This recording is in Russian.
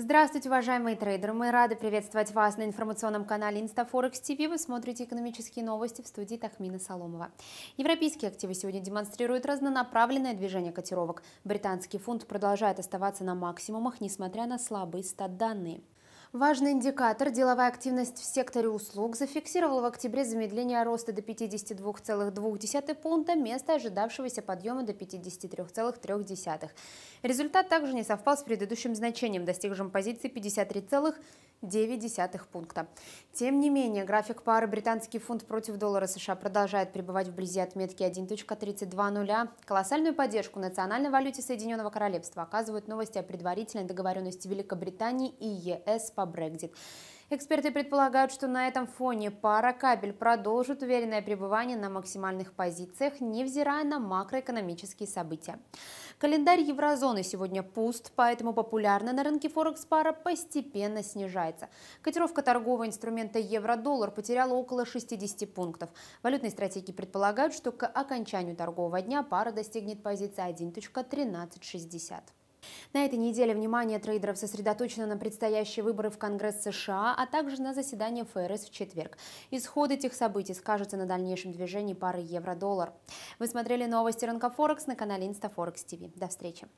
Здравствуйте, уважаемые трейдеры! Мы рады приветствовать вас на информационном канале InstaForex TV. Вы смотрите экономические новости в студии Тахмина Соломова. Европейские активы сегодня демонстрируют разнонаправленное движение котировок. Британский фунт продолжает оставаться на максимумах, несмотря на слабые стат-данные. Важный индикатор – деловая активность в секторе услуг зафиксировал в октябре замедление роста до 52,2 пункта вместо ожидавшегося подъема до 53,3. Результат также не совпал с предыдущим значением, достигшим позиции 53,9 пункта. Тем не менее, график пары британский фунт против доллара США продолжает пребывать вблизи отметки 1.32. Колоссальную поддержку национальной валюте Соединенного Королевства оказывают новости о предварительной договоренности Великобритании и ЕС по Брекзит. Эксперты предполагают, что на этом фоне пара кабель продолжит уверенное пребывание на максимальных позициях, невзирая на макроэкономические события. Календарь еврозоны сегодня пуст, поэтому популярная на рынке Форекс пара постепенно снижается. Котировка торгового инструмента евро-доллар потеряла около 60 пунктов. Валютные стратегии предполагают, что к окончанию торгового дня пара достигнет позиции 1.1360. На этой неделе внимание трейдеров сосредоточено на предстоящие выборы в Конгресс США, а также на заседание ФРС в четверг. Исход этих событий скажется на дальнейшем движении пары евро-доллар. Вы смотрели новости рынка Форекс на канале Инстафорекс ТВ. До встречи!